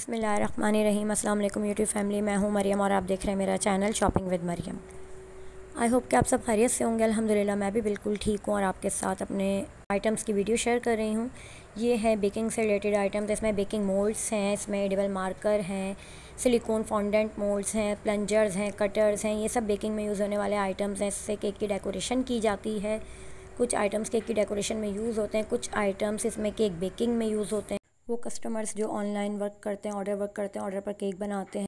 बसमीम अल्लाम YouTube family मैं हूँ मरियम और आप देख रहे हैं मेरा channel shopping with Mariam I hope कि आप सब खैरियत से होंगे अल्हम्दुलिल्लाह मैं भी बिल्कुल ठीक हूँ और आपके साथ अपने आइटम्स की वीडियो शेयर कर रही हूँ ये है बेकिंग से रिलेटेड तो इसमें बेकिंग मोल्ड्स हैं इसमें एडिबल मार्कर हैं सिलिकॉन फॉन्डेंट मोल्ड्स हैं प्लंजर्स हैं कटर्स हैं ये सब बेकिंग में यूज़ होने वाले आइटम्स हैं इससे केक की डेकोरेशन की जाती है कुछ आइटम्स केक की डेकोरेशन में यूज़ होते हैं कुछ आइटम्स इसमें केक बेकिंग में यूज़ होते हैं वो कस्टमर्स जो ऑनलाइन वर्क करते हैं ऑर्डर वर्क करते हैं ऑर्डर पर केक बनाते हैं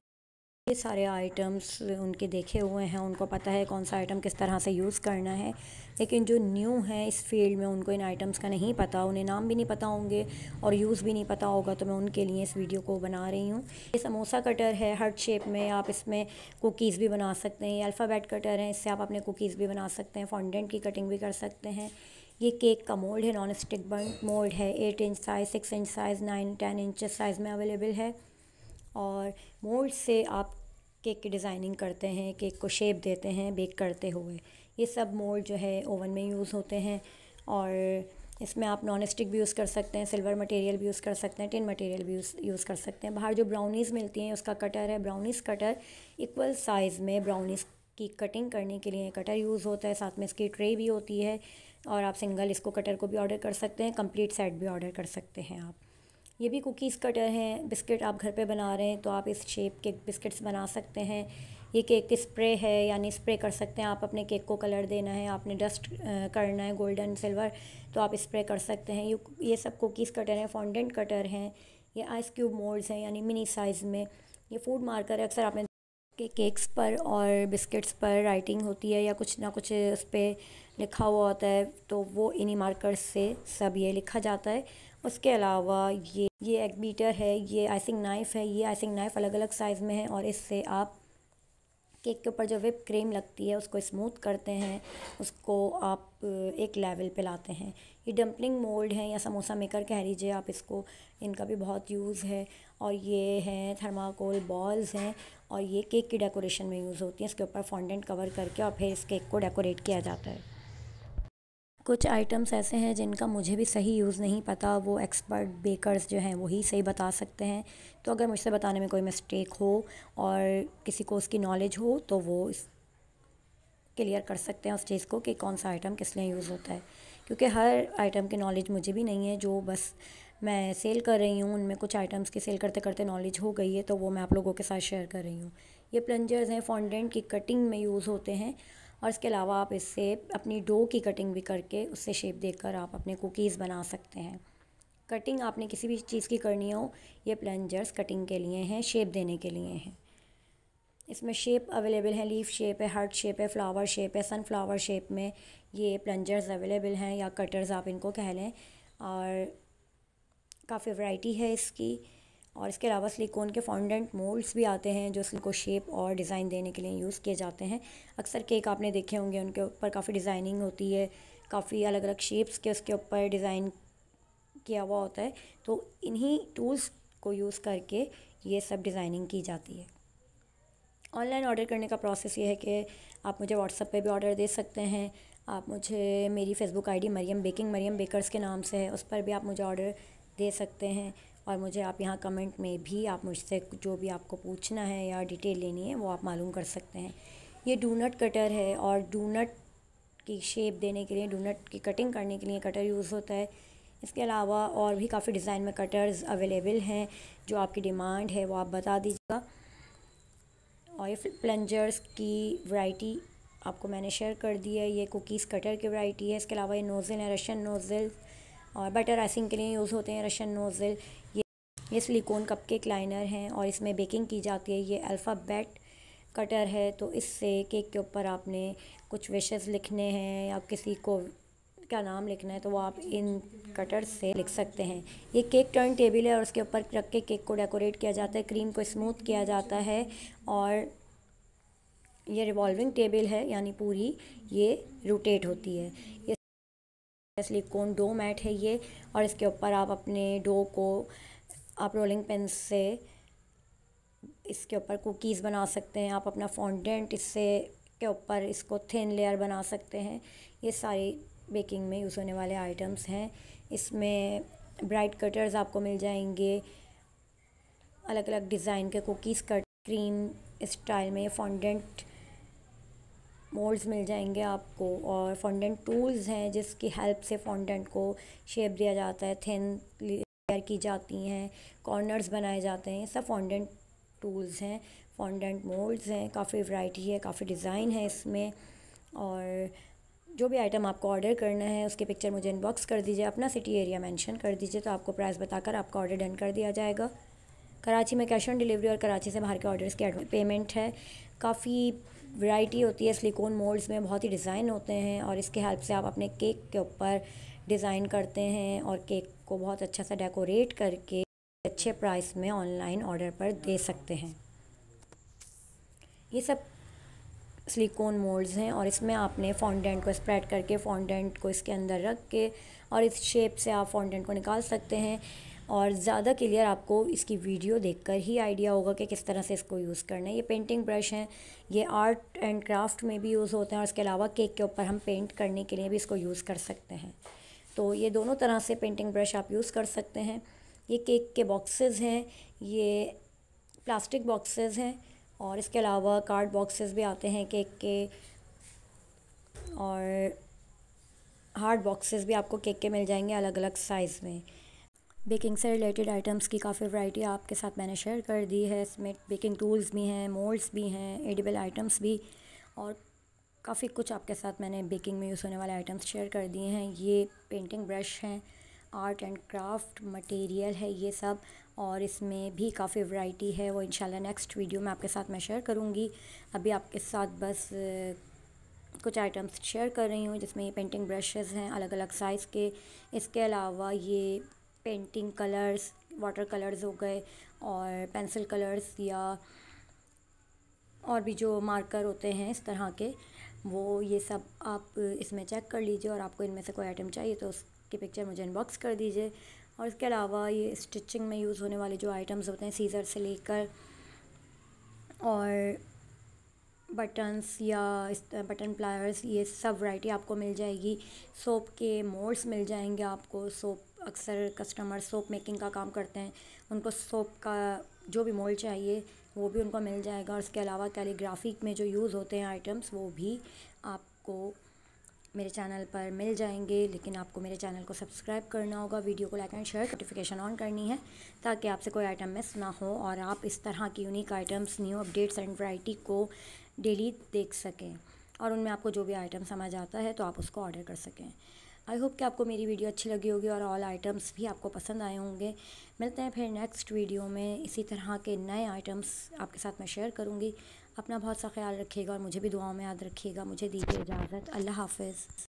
ये सारे आइटम्स उनके देखे हुए हैं उनको पता है कौन सा आइटम किस तरह से यूज़ करना है लेकिन जो न्यू हैं इस फील्ड में उनको इन आइटम्स का नहीं पता उन्हें नाम भी नहीं पता होंगे और यूज़ भी नहीं पता होगा तो मैं उनके लिए इस वीडियो को बना रही हूँ ये समोसा कटर है हर शेप में आप इसमें कुकीज़ भी बना सकते हैं ये अल्फ़ाबेट कटर है इससे आप अपने कुकीज़ भी बना सकते हैं फॉन्डेंट की कटिंग भी कर सकते हैं ये केक का मोल्ड है नॉन स्टिक बन मोल्ड है eight inch size six inch size nine ten inch size में अवेलेबल है और मोल्ड से आप केक की डिज़ाइनिंग करते हैं केक को शेप देते हैं बेक करते हुए ये सब मोल्ड जो है ओवन में यूज़ होते हैं और इसमें आप नॉन स्टिक भी यूज़ कर सकते हैं सिल्वर मटेरियल भी यूज़ कर सकते हैं टिन मटेरियल भी यूज़ यूज़ कर सकते हैं बाहर जो ब्राउनीज़ मिलती हैं उसका कटर है ब्राउनीज़ कटर इक्वल साइज़ में ब्राउनीज़ की कटिंग करने के लिए कटर यूज़ होता है साथ में इसकी ट्रे भी होती है और आप सिंगल इसको कटर को भी ऑर्डर कर सकते हैं कंप्लीट सेट भी ऑर्डर कर सकते हैं आप ये भी कुकीज़ कटर हैं बिस्किट आप घर पे बना रहे हैं तो आप इस शेप के बिस्किट्स बना सकते हैं ये केक की स्प्रे है यानी स्प्रे कर सकते हैं आप अपने केक को कलर देना है आपने डस्ट करना है गोल्डन सिल्वर तो आप स्प्रे कर सकते हैं ये सब कुकीज़ कटर हैं फॉन्डेंट कटर हैं ये आइस क्यूब मोल्ड्स हैं यानी मिनी साइज़ में ये फूड मार्कर है अक्सर आपने के केक्स पर और बिस्किट्स पर राइटिंग होती है या कुछ ना कुछ उस पर लिखा हुआ होता है तो वो इन्हीं मार्कर से सब ये लिखा जाता है उसके अलावा ये ये एग बीटर है ये आइसिंग नाइफ़ है ये आइसिंग नाइफ़ अलग अलग साइज़ में है और इससे आप केक के ऊपर जो विप क्रीम लगती है उसको स्मूथ करते हैं उसको आप एक लेवल पे लाते हैं ये डम्पलिंग मोल्ड है या समोसा मेकर कह लीजिए आप इसको इनका भी बहुत यूज़ है और ये हैं थर्माकोल बॉल्स हैं और ये केक की डेकोरेशन में यूज़ होती है इसके ऊपर फॉन्डेंट कवर करके और फिर इस केक को डेकोरेट किया जाता है कुछ आइटम्स ऐसे हैं जिनका मुझे भी सही यूज़ नहीं पता वो एक्सपर्ट बेकर्स जो हैं वही सही बता सकते हैं तो अगर मुझसे बताने में कोई मिस्टेक हो और किसी को उसकी नॉलेज हो तो वो इस क्लियर कर सकते हैं उस चीज़ को कि कौन सा आइटम किस लिए यूज़ होता है क्योंकि हर आइटम की नॉलेज मुझे भी नहीं है जो बस मैं सेल कर रही हूँ उनमें कुछ आइटम्स की सेल करते करते नॉलेज हो गई है तो वो मैं आप लोगों के साथ शेयर कर रही हूँ ये प्लंजर्स हैं फॉन्डेंट की कटिंग में यूज़ होते हैं और इसके अलावा आप इससे अपनी डो की कटिंग भी करके उससे शेप देकर आप अपने कुकीज़ बना सकते हैं कटिंग आपने किसी भी चीज़ की करनी हो ये प्लंजर्स कटिंग के लिए हैं शेप देने के लिए हैं इसमें शेप अवेलेबल हैं लीफ शेप है हार्ट शेप है फ्लावर शेप है सनफ्लावर शेप में ये प्लंजर्स अवेलेबल हैं या कटर्स आप इनको कह लें और काफ़ी वैरायटी है इसकी और इसके अलावा सिलिकॉन के फॉन्डेंट मोल्ड्स भी आते हैं जो सिलिको शेप और डिज़ाइन देने के लिए यूज़ किए जाते हैं अक्सर केक आपने देखे होंगे उनके ऊपर काफ़ी डिज़ाइनिंग होती है काफ़ी अलग अलग शेप्स के उसके ऊपर डिज़ाइन किया हुआ होता है तो इन्हीं टूल्स को यूज़ करके ये सब डिज़ाइनिंग की जाती है ऑनलाइन ऑर्डर करने का प्रोसेस ये है कि आप मुझे व्हाट्सअप पे भी ऑर्डर दे सकते हैं आप मुझे मेरी Facebook ID Mariam baking Mariam bakers के नाम से है उस पर भी आप मुझे ऑर्डर दे सकते हैं और मुझे आप यहाँ कमेंट में भी आप मुझसे जो भी आपको पूछना है या डिटेल लेनी है वो आप मालूम कर सकते हैं ये डूनट कटर है और डूनट की शेप देने के लिए डूनट की कटिंग करने के लिए कटर यूज़ होता है इसके अलावा और भी काफ़ी डिज़ाइन में कटर्स अवेलेबल हैं जो आपकी डिमांड है वो आप बता दीजिएगा और ये प्लंजर्स की वैरायटी आपको मैंने शेयर कर दी है ये कुकीज़ कटर की वैरायटी है इसके अलावा ये नोज़ल है रशियन नोज़ल और बटर आइसिंग के लिए यूज़ होते हैं रशियन नोज़ल ये ये सिलिकॉन कप केक लाइनर हैं और इसमें बेकिंग की जाती है ये अल्फ़ाबेट कटर है तो इससे केक के ऊपर आपने कुछ विशेज़ लिखने हैं या किसी को का नाम लिखना है तो वो आप इन कटर से लिख सकते हैं ये केक टर्न टेबल है और उसके ऊपर रख के केक को डेकोरेट किया जाता है क्रीम को स्मूथ किया जाता है और ये रिवॉल्विंग टेबल है यानी पूरी ये रोटेट होती है ये सिलिकॉन डो मैट है ये और इसके ऊपर आप अपने डो को आप रोलिंग पेन से इसके ऊपर कुकीज़ बना सकते हैं आप अपना फॉन्डेंट इससे के ऊपर इसको थिन लेयर बना सकते हैं ये सारी बेकिंग में यूज़ होने वाले आइटम्स हैं इसमें ब्राइट कटर्स आपको मिल जाएंगे अलग अलग डिज़ाइन के कुकीज़ कट क्रीम स्टाइल में फॉन्डेंट मोल्ड्स मिल जाएंगे आपको और फॉन्डेंट टूल्स हैं जिसकी हेल्प से फॉन्डेंट को शेप दिया जाता है थिन लेयर की जाती हैं कॉर्नर्स बनाए जाते हैं सब फॉन्डेंट टूल्स हैं फॉन्डेंट मोल्ड्स हैं काफ़ी वैरायटी है काफ़ी डिज़ाइन है इसमें और जो भी आइटम आपको ऑर्डर करना है उसके पिक्चर मुझे इनबॉक्स कर दीजिए अपना सिटी एरिया मैंशन कर दीजिए तो आपको प्राइस बताकर आपका ऑर्डर डन कर दिया जाएगा कराची में कैश ऑन डिलीवरी और कराची से बाहर के ऑर्डर्स की पेमेंट है काफ़ी वैरायटी होती है सिलिकॉन मोल्ड्स में बहुत ही डिज़ाइन होते हैं और इसके हेल्प से आप अपने केक के ऊपर डिज़ाइन करते हैं और केक को बहुत अच्छा सा डेकोरेट करके अच्छे प्राइस में ऑनलाइन ऑर्डर पर दे सकते हैं ये सब सिलिकॉन मोल्ड्स हैं और इसमें आपने फॉन्डेंट को स्प्रेड करके फॉन्डेंट को इसके अंदर रख के और इस शेप से आप फॉन्डेंट को निकाल सकते हैं और ज़्यादा क्लियर आपको इसकी वीडियो देखकर ही आइडिया होगा कि किस तरह से इसको यूज़ करना है ये पेंटिंग ब्रश हैं ये आर्ट एंड क्राफ्ट में भी यूज़ होते हैं और इसके अलावा केक के ऊपर हम पेंट करने के लिए भी इसको यूज़ कर सकते हैं तो ये दोनों तरह से पेंटिंग ब्रश आप यूज़ कर सकते हैं ये केक के बॉक्सेस हैं ये प्लास्टिक बॉक्सेस हैं और इसके अलावा कार्ड बॉक्सेस भी आते हैं केक के और हार्ड बॉक्सेस भी आपको केक के मिल जाएंगे अलग अलग साइज़ में बेकिंग से रिलेटेड आइटम्स की काफ़ी वैरायटी आपके साथ मैंने शेयर कर दी है इसमें बेकिंग टूल्स भी हैं मोल्ड्स भी हैं एडिबल आइटम्स भी और काफ़ी कुछ आपके साथ मैंने बेकिंग में यूज़ होने वाले आइटम्स शेयर कर दिए हैं ये पेंटिंग ब्रश हैं आर्ट एंड क्राफ्ट मटेरियल है ये सब और इसमें भी काफ़ी वैरायटी है वो इंशाल्लाह नेक्स्ट वीडियो में आपके साथ मैं शेयर करूँगी अभी आपके साथ बस कुछ आइटम्स शेयर कर रही हूँ जिसमें ये पेंटिंग ब्रशेज़ हैं अलग अलग साइज़ के इसके अलावा ये पेंटिंग कलर्स वाटर कलर्स हो गए और पेंसिल कलर्स या और भी जो मार्कर होते हैं इस तरह के वो ये सब आप इसमें चेक कर लीजिए और आपको इनमें से कोई आइटम चाहिए तो उसकी पिक्चर मुझे इनबॉक्स कर दीजिए और इसके अलावा ये स्टिचिंग में यूज़ होने वाले जो आइटम्स होते हैं सीज़र से लेकर और बटन्स या बटन प्लायर्स ये सब वैरायटी आपको मिल जाएगी सोप के मोल्ड्स मिल जाएंगे आपको सोप अक्सर कस्टमर सोप मेकिंग का काम करते हैं उनको सोप का जो भी मोल्ड चाहिए वो भी उनको मिल जाएगा और इसके अलावा कैलीग्राफिक में जो यूज़ होते हैं आइटम्स वो भी आपको मेरे चैनल पर मिल जाएंगे लेकिन आपको मेरे चैनल को सब्सक्राइब करना होगा वीडियो को like and share notification on करनी है ताकि आपसे कोई आइटम मिस ना हो और आप इस तरह की unique items new updates and variety को डेली देख सकें और उनमें आपको जो भी आइटम समझ आता है तो आप उसको ऑर्डर कर सकें आई होप कि आपको मेरी वीडियो अच्छी लगी होगी और ऑल आइटम्स भी आपको पसंद आए होंगे मिलते हैं फिर नेक्स्ट वीडियो में इसी तरह के नए आइटम्स आपके साथ मैं शेयर करूँगी अपना बहुत सा ख्याल रखिएगा और मुझे भी दुआओं में याद रखिएगा मुझे दीजिए इजाज़त अल्लाह हाफिज़